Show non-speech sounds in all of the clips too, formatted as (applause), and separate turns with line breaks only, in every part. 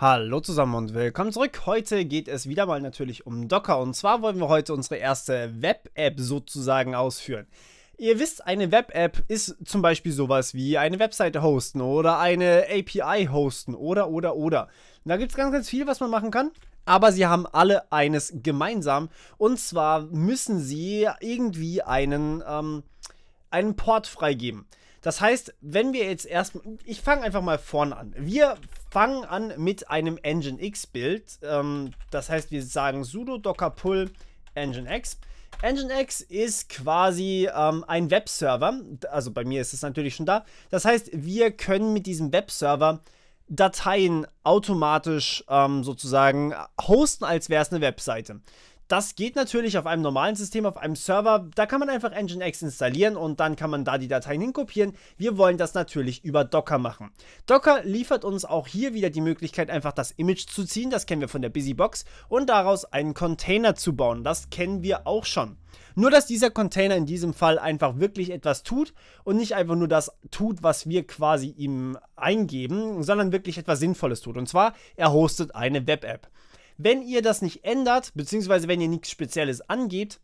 Hallo zusammen und willkommen zurück. Heute geht es wieder mal natürlich um Docker und zwar wollen wir heute unsere erste Web-App sozusagen ausführen. Ihr wisst, eine Web-App ist zum Beispiel sowas wie eine Webseite hosten oder eine API hosten oder oder oder. Da gibt es ganz, ganz viel, was man machen kann. Aber sie haben alle eines gemeinsam und zwar müssen sie irgendwie einen, ähm, einen Port freigeben. Das heißt, wenn wir jetzt erstmal, ich fange einfach mal vorne an. Wir fangen an mit einem Nginx Build. Ähm, das heißt, wir sagen sudo docker pull Nginx. Nginx ist quasi ähm, ein Webserver. Also bei mir ist es natürlich schon da. Das heißt, wir können mit diesem Webserver Dateien automatisch ähm, sozusagen hosten, als wäre es eine Webseite. Das geht natürlich auf einem normalen System, auf einem Server. Da kann man einfach Nginx installieren und dann kann man da die Dateien hinkopieren. Wir wollen das natürlich über Docker machen. Docker liefert uns auch hier wieder die Möglichkeit, einfach das Image zu ziehen. Das kennen wir von der Busybox. Und daraus einen Container zu bauen. Das kennen wir auch schon. Nur, dass dieser Container in diesem Fall einfach wirklich etwas tut und nicht einfach nur das tut, was wir quasi ihm eingeben, sondern wirklich etwas Sinnvolles tut. Und zwar, er hostet eine Web-App. Wenn ihr das nicht ändert, beziehungsweise wenn ihr nichts Spezielles angebt,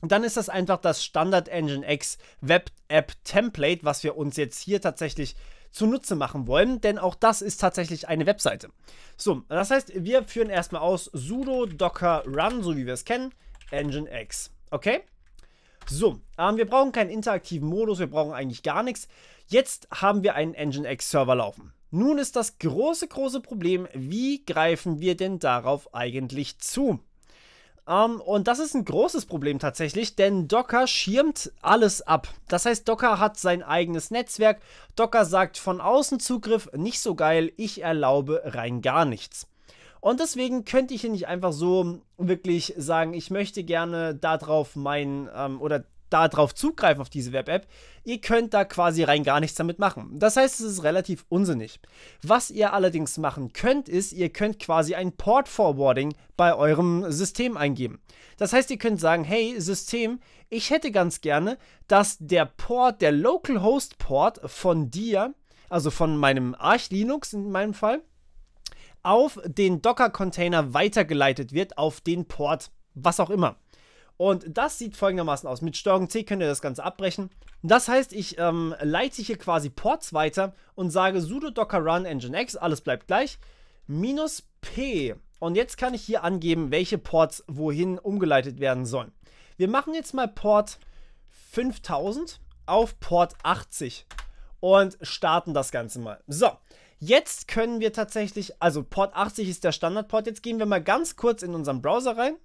dann ist das einfach das Standard Engine X Web App Template, was wir uns jetzt hier tatsächlich zunutze machen wollen, denn auch das ist tatsächlich eine Webseite. So, das heißt, wir führen erstmal aus sudo docker run, so wie wir es kennen, engine x. Okay? So, ähm, wir brauchen keinen interaktiven Modus, wir brauchen eigentlich gar nichts. Jetzt haben wir einen Nginx-Server laufen. Nun ist das große, große Problem, wie greifen wir denn darauf eigentlich zu? Um, ähm, und das ist ein großes Problem tatsächlich, denn Docker schirmt alles ab. Das heißt, Docker hat sein eigenes Netzwerk. Docker sagt von außen Zugriff, nicht so geil, ich erlaube rein gar nichts. Und deswegen könnte ich hier nicht einfach so wirklich sagen, ich möchte gerne darauf meinen ähm, oder darauf zugreifen, auf diese Web-App, ihr könnt da quasi rein gar nichts damit machen. Das heißt, es ist relativ unsinnig. Was ihr allerdings machen könnt, ist, ihr könnt quasi ein Port-Forwarding bei eurem System eingeben. Das heißt, ihr könnt sagen, hey System, ich hätte ganz gerne, dass der Port, der Localhost-Port von dir, also von meinem Arch Linux in meinem Fall, auf den Docker-Container weitergeleitet wird, auf den Port, was auch immer. Und das sieht folgendermaßen aus. Mit Steuerung C könnt ihr das Ganze abbrechen. Das heißt, ich ähm, leite hier quasi Ports weiter und sage sudo docker run engine x, alles bleibt gleich, minus p. Und jetzt kann ich hier angeben, welche Ports wohin umgeleitet werden sollen. Wir machen jetzt mal Port 5000 auf Port 80 und starten das Ganze mal. So, jetzt können wir tatsächlich, also Port 80 ist der Standardport. Jetzt gehen wir mal ganz kurz in unseren Browser rein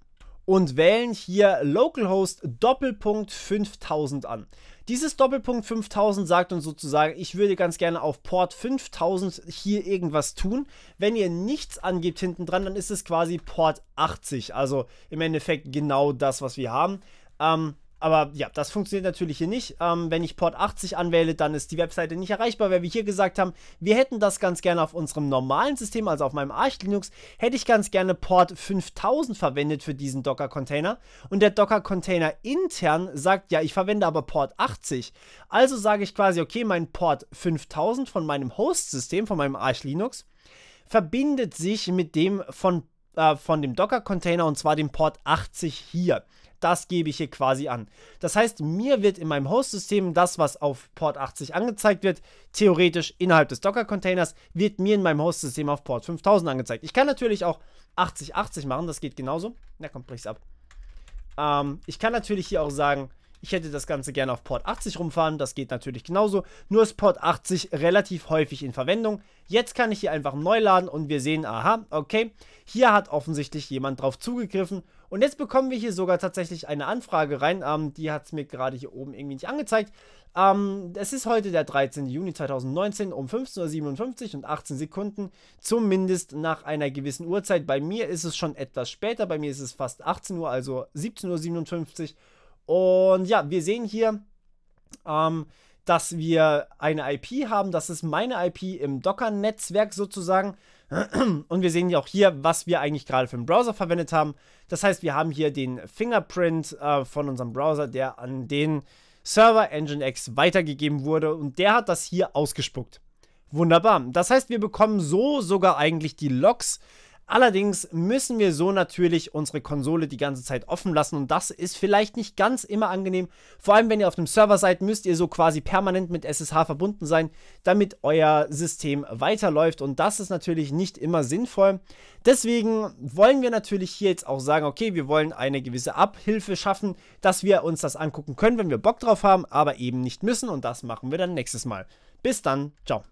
und wählen hier localhost Doppelpunkt 5000 an. Dieses Doppelpunkt 5000 sagt uns sozusagen, ich würde ganz gerne auf Port 5000 hier irgendwas tun. Wenn ihr nichts angebt hinten dran, dann ist es quasi Port 80. Also im Endeffekt genau das, was wir haben. Ähm, aber ja, das funktioniert natürlich hier nicht. Ähm, wenn ich Port 80 anwähle, dann ist die Webseite nicht erreichbar, weil wir hier gesagt haben, wir hätten das ganz gerne auf unserem normalen System, also auf meinem Arch Linux, hätte ich ganz gerne Port 5000 verwendet für diesen Docker-Container. Und der Docker-Container intern sagt, ja, ich verwende aber Port 80. Also sage ich quasi, okay, mein Port 5000 von meinem Host-System, von meinem Arch Linux, verbindet sich mit dem von, äh, von dem Docker-Container und zwar dem Port 80 hier das gebe ich hier quasi an. Das heißt, mir wird in meinem Host-System das, was auf Port 80 angezeigt wird, theoretisch innerhalb des Docker-Containers, wird mir in meinem Host-System auf Port 5000 angezeigt. Ich kann natürlich auch 8080 machen, das geht genauso. Na komm, brich's ab. Ähm, ich kann natürlich hier auch sagen, ich hätte das Ganze gerne auf Port 80 rumfahren, das geht natürlich genauso, nur ist Port 80 relativ häufig in Verwendung. Jetzt kann ich hier einfach neu laden und wir sehen, aha, okay, hier hat offensichtlich jemand drauf zugegriffen und jetzt bekommen wir hier sogar tatsächlich eine Anfrage rein. Ähm, die hat es mir gerade hier oben irgendwie nicht angezeigt. Ähm, es ist heute der 13. Juni 2019 um 15.57 Uhr und 18 Sekunden. Zumindest nach einer gewissen Uhrzeit. Bei mir ist es schon etwas später. Bei mir ist es fast 18 Uhr, also 17.57 Uhr. Und ja, wir sehen hier, ähm, dass wir eine IP haben. Das ist meine IP im Docker-Netzwerk sozusagen. (clears throat) Und wir sehen ja auch hier, was wir eigentlich gerade für einen Browser verwendet haben. Das heißt, wir haben hier den Fingerprint äh, von unserem Browser, der an den Server Nginx weitergegeben wurde und der hat das hier ausgespuckt. Wunderbar. Das heißt, wir bekommen so sogar eigentlich die Logs Allerdings müssen wir so natürlich unsere Konsole die ganze Zeit offen lassen und das ist vielleicht nicht ganz immer angenehm. Vor allem, wenn ihr auf dem Server seid, müsst ihr so quasi permanent mit SSH verbunden sein, damit euer System weiterläuft und das ist natürlich nicht immer sinnvoll. Deswegen wollen wir natürlich hier jetzt auch sagen, okay, wir wollen eine gewisse Abhilfe schaffen, dass wir uns das angucken können, wenn wir Bock drauf haben, aber eben nicht müssen und das machen wir dann nächstes Mal. Bis dann, ciao.